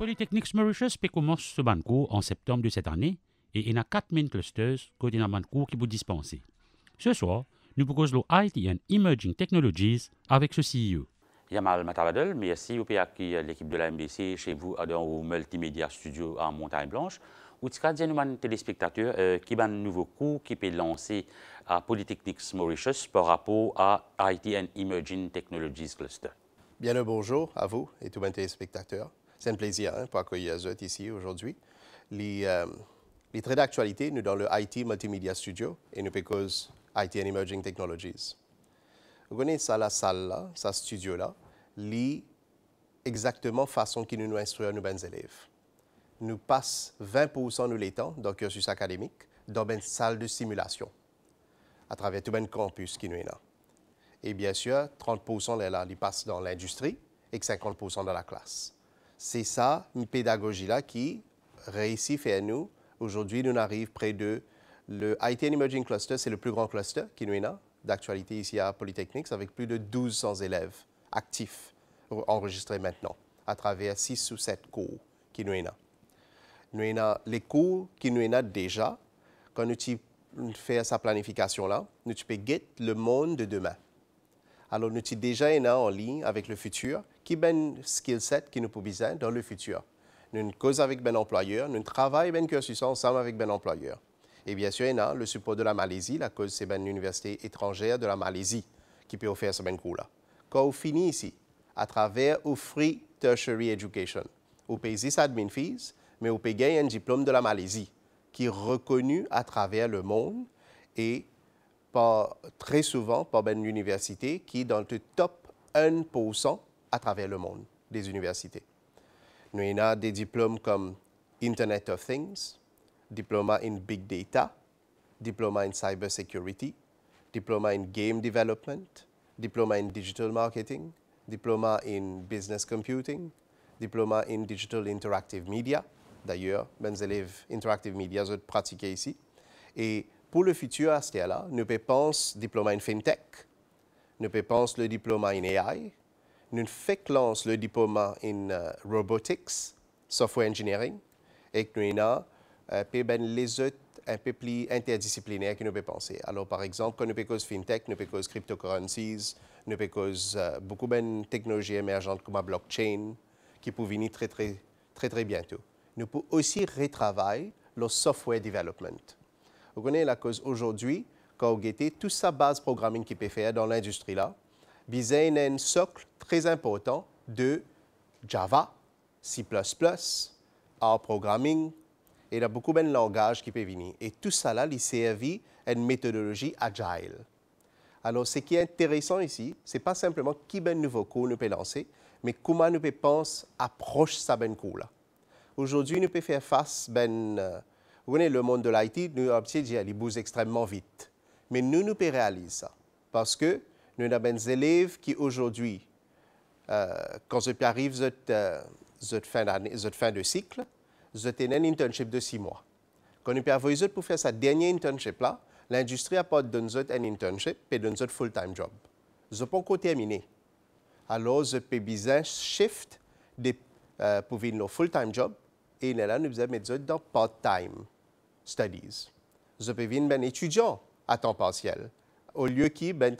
Polytechnics Mauritius peut commencer ce bancours en septembre de cette année et il y a quatre main clusters côté qui vous dispenser. Ce soir, nous proposons le IT Emerging Technologies avec ce CEO. Yamal Matabadel, merci Vous PA qui l'équipe de la MBC chez vous dans au Multimédia Studio en Montagne Blanche. Ou tu nous téléspectateurs euh, qui ont un nouveau cours qui peut lancer à Polytechnics Mauritius par rapport à IT and Emerging Technologies Cluster. Bien le bonjour à vous et tous les téléspectateurs. C'est un plaisir hein, pour accueillir ici aujourd'hui. Euh, les, traits d'actualité, nous dans le IT Multimedia Studio et nous cause IT Emerging Technologies. Vous connaissez ça, la salle là, ça studio là, lit exactement façon qui nous instruire nos bons élèves. Nous passons 20% de notre temps dans le cursus académique dans une salle de simulation à travers tout le campus qui nous est là. Et bien sûr, 30% les là, ils passent dans l'industrie et 50% dans la classe. C'est ça, une pédagogie-là qui réussit à nous. Aujourd'hui, nous arrivons près de le IT Emerging Cluster, c'est le plus grand cluster qui nous est d'actualité ici à Polytechnique, avec plus de 1200 élèves actifs enregistrés maintenant, à travers 6 ou 7 cours qui nous est Nous est les cours qui nous est déjà, quand nous faisons sa planification-là, nous pouvons guetter le monde de demain. Alors, nous sommes déjà en ligne avec le futur qui ben skill set qui nous besoin dans le futur. Nous cause avec ben employeur, nous travaillons ben ensemble avec ben employeur. Et bien sûr, il y a le support de la Malaisie, la cause c'est ben l'université étrangère de la Malaisie qui peut offrir ce ben cours là. Quand on finit ici, à travers au free tertiary education, on paye des admin fees, mais on peut un diplôme de la Malaisie qui est reconnu à travers le monde et très souvent par ben université qui est dans le top 1% à travers le monde des universités. Nous a des diplômes comme Internet of Things, diplôme in Big Data, diplôme in Cybersecurity, diplôme in Game Development, diplôme in Digital Marketing, diplôme in Business Computing, diplôme in Digital Interactive Media. D'ailleurs, mes élèves Interactive Media ont pratiqué ici. Et pour le futur, à ce là nous pensons diplôme in FinTech, nous pensons le diplôme in AI, nous lancer le diplôme en euh, robotics, software engineering, et que nous avons uh, ben les autres un peu plus interdisciplinaires que nous pouvons penser. Alors, par exemple, quand nous pouvons fintech, nous pouvons cryptocurrencies, nous pouvons euh, beaucoup de ben, technologies émergentes comme la blockchain, qui peuvent venir très, très, très, très bientôt. Nous pouvons aussi retravailler le software development. Vous connaissez la cause aujourd'hui, quand vous guettez toute sa base programming qui peut faire dans l'industrie là, Bizaine a un socle très important de Java, C++, R programming, et il y a beaucoup ben de langages qui peuvent venir. Et tout ça là, il une méthodologie agile. Alors, ce qui est intéressant ici, ce n'est pas simplement qui ben nouveau cours nous peut lancer, mais comment nous peut penser, approche ça ben cours là. Aujourd'hui, nous peut faire face ben, euh, vous voyez, le monde de l'IT, nous a dit, il bouge extrêmement vite. Mais nous, nous peut réaliser ça. Parce que nous avons des élèves qui aujourd'hui, euh, quand ils arrivent à cette, fin cette fin de cycle, ils ont un internship de six mois. Quand nous avons pour faire sa dernière internship là, l'industrie a pas donné un internship et donné un full-time job. Ils n'ont pas encore terminé. Alors, ils peuvent business shift de, euh, pour venir au full-time job et là, nous avons mis dans part-time studies. Ils peuvent venir étudiant à temps partiel au lieu qui ben,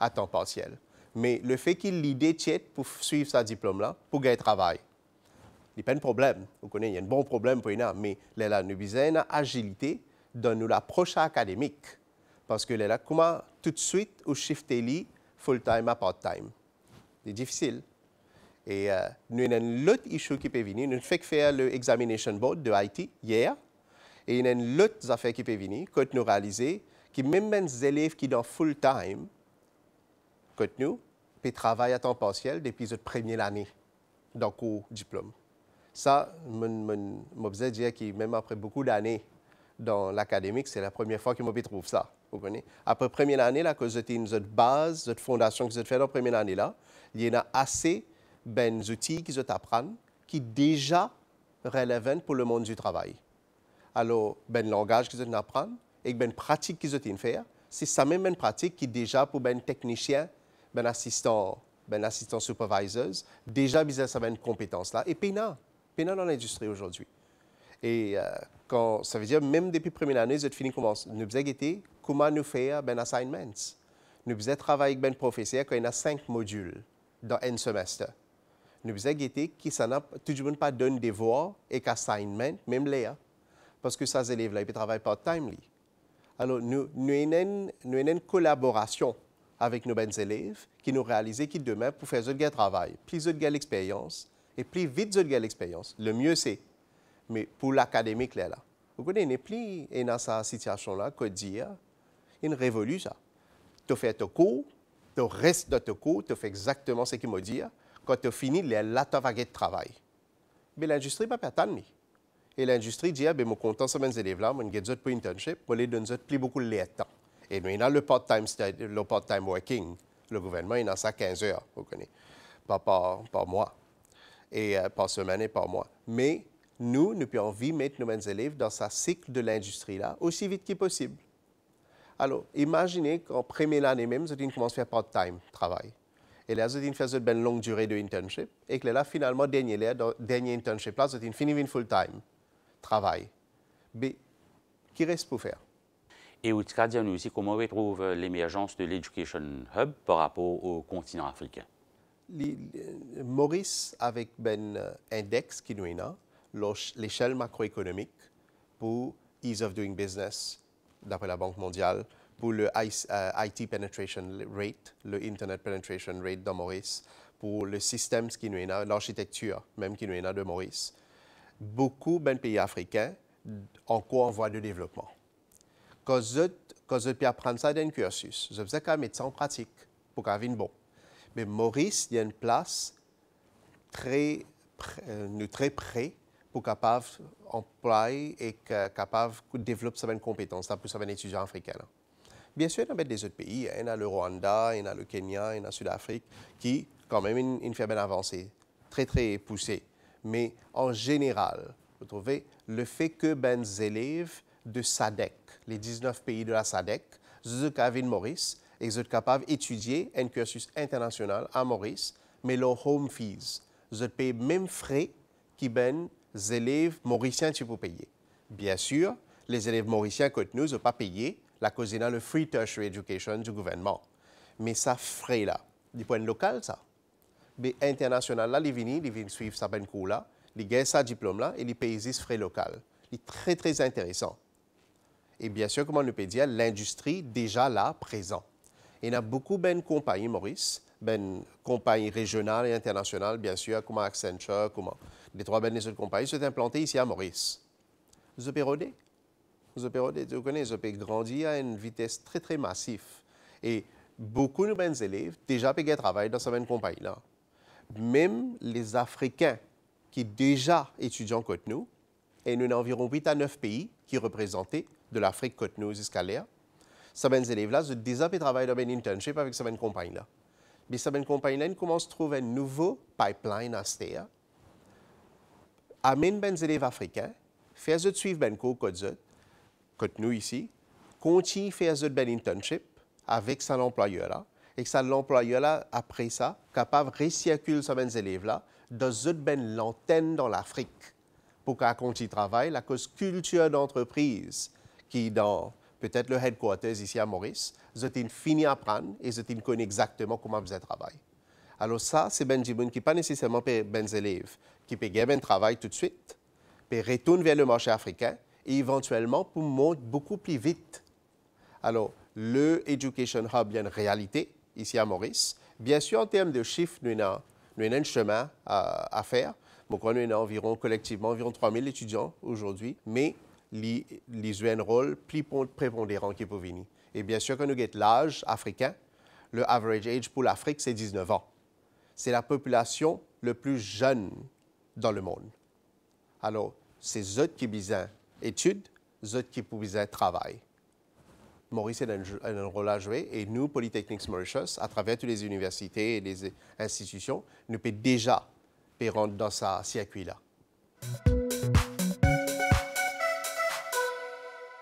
à temps partiel. Mais le fait qu'il l'idée pour suivre sa diplôme-là, pour gagner travail, il n'y a pas de problème. Vous connaissez, il y a un bon problème pour une, mais là, là nous avons agilité dans l'approche académique. Parce que là, là, comment tout de suite, ou shifter full-time à part-time? C'est difficile. Et euh, nous avons autre issue qui peut venir. Nous avons fait faire examination board de Haïti hier. Et il y a une autre affaire qui peut venir, quand nous réalisons qui même les ben élèves qui sont full-time, que nous, peuvent à temps partiel depuis la première année dans cours diplôme. Ça, je dire que même après beaucoup d'années dans l'académique, c'est la première fois que je trouve ça. Vous comprenez? Après la première année, là, que vous une base, une fondation que vous avez fait dans la première année, là, il y en a assez ben, d'outils qu'ils vous apprenez qui déjà relevant pour le monde du travail. Alors, ben langage que vous apprenez, et ben pratique qu'ils ont faire, c'est ça même une pratique qui déjà pour ben techniciens, ben assistants, ben assistants supervisors, déjà ils ont ben une compétence là et en a dans e l'industrie aujourd'hui. Et quand, euh, ça veut dire, même depuis la première année, ont fini comment nous avons comment nous faire ben assignments. Nous avons travaillé avec ben professeur quand il y a cinq modules dans un semestre. Nous avons guetter qui ça n'a tout le monde pas donné des devoirs et qu'assignment, même là. Parce que ces élèves-là, ils travaillent pas timely. Alors, nous, nous avons une collaboration avec nos bons élèves qui nous réalisent que demain, pour faire le travail, plus de l'expérience et plus vite de l'expérience, le mieux c'est. Mais pour l'académique, là, vous connaissez, plus dans cette situation-là que dire une révolution. Tu fais ton cours, tu restes dans ton cours, tu fais exactement ce qu'il m'a dit. Quand tu finis, là, tu vas travail. Mais l'industrie peut pas attendre. Et l'industrie dit, ah, ben, je content, ça, élèves-là, je vais pour internship, pour les donner plus beaucoup de temps. Et nous, maintenant, le part-time part working, le gouvernement, il en a 15 heures, vous connaissez, par, par, par mois, et euh, par semaine et par mois. Mais nous, nous avons envie de mettre nos élèves dans ce cycle de l'industrie-là aussi vite que possible. Alors, imaginez qu'en première année même, ils commencent à faire part-time travail. Et là, ils fait une ben longue durée de internship. Et que là, finalement, dernier, dernier internship, là, ils finissent full-time travail. Mais qu'il reste pour faire Et nous dit aussi comment on retrouve euh, l'émergence de l'Education Hub par rapport au continent africain. Euh, Maurice, avec ben euh, index qui nous a, l'échelle macroéconomique pour Ease of Doing Business, d'après la Banque mondiale, pour le IT penetration rate, le Internet penetration rate dans Maurice, pour le système qui nous a, l'architecture même qui nous a de Maurice beaucoup de pays africains en cours en voie de développement. Quand je, peux apprendre ça cursus, je faisais qu'un médecin en pratique pour qu'il bon. Mais Maurice, il y a une place très, euh, très près pour capable employer et capable de développer sa compétence pour sa étudiant africain. Bien sûr, il y a des autres pays. Hein. Il y a le Rwanda, il y a le Kenya, il y a le Sud-Afrique qui, quand même, une, une avancée très, très poussée mais en général, vous trouvez, le fait que ben élèves de SADEC, les 19 pays de la SADEC, de Maurice, et sont capables d'étudier un cursus international à Maurice, mais leurs « home fees, ils payent même frais qui ben les élèves mauriciens qui peuvent payer. Bien sûr, les élèves mauriciens que nous n'ont pas payé la cause le free tertiary education du gouvernement. Mais ça frais là, du point local ça mais international là li vini, li vini suivre sa ben kou a sa diplôme là et les paye frais local. est très très intéressant. Et bien sûr, comme on le dire, l'industrie déjà là, présent. il y a beaucoup ben compagnies, Maurice, ben compagnies régionales et internationales, bien sûr, comme Accenture, comme les trois ben autres compagnies sont implantées ici à Maurice. Vous opérez Vous opérez vous connaissez, vous grandi à une vitesse très très massive. Et beaucoup de ben élèves déjà payent travail dans cette ben compagnie là même les Africains qui déjà étudient Côte nous, et nous avons environ 8 à 9 pays qui représentaient de l'Afrique côte nous jusqu'à l'air, ces élèves-là, ont déjà travaillent dans une internship avec ces compagnies là Mais ces compagnies là commencent à trouver un nouveau pipeline à Stéa. Amène les ben élèves africains, faites suivre Benko cours côte nous ici, continue à faire un ben internship avec son employeur-là, et que ça l'employeur après ça, capable de recirculer ces élèves-là dans une l'antenne dans l'Afrique pour qu'ils il travail, la cause culture d'entreprise qui dans peut-être le headquarters ici à Maurice, ils fini à apprendre et ils connaissent exactement comment vous travaille Alors ça, c'est Benjamin qui pas nécessairement pour ben les qui peut gagner ben travail tout de suite, puis retourne vers le marché africain et éventuellement pour monter beaucoup plus vite. Alors, le Education Hub, est une réalité, ici à Maurice. Bien sûr, en termes de chiffres, nous avons, un chemin à, faire. Nous on a environ, collectivement, environ 3 000 étudiants aujourd'hui, mais les, les un rôle plus prépondérant qui peut venir. Et bien sûr, quand nous avons l'âge africain, le average age pour l'Afrique, c'est 19 ans. C'est la population la plus jeune dans le monde. Alors, c'est eux qui besoin études, eux qui besoin travail. Maurice a un, rôle à jouer et nous, Polytechnics Mauritius, à travers toutes les universités et les institutions, nous pouvons déjà rentrer dans ce circuit-là.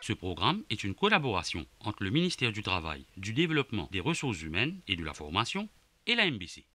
Ce programme est une collaboration entre le ministère du Travail, du Développement des Ressources Humaines et de la Formation et la MBC.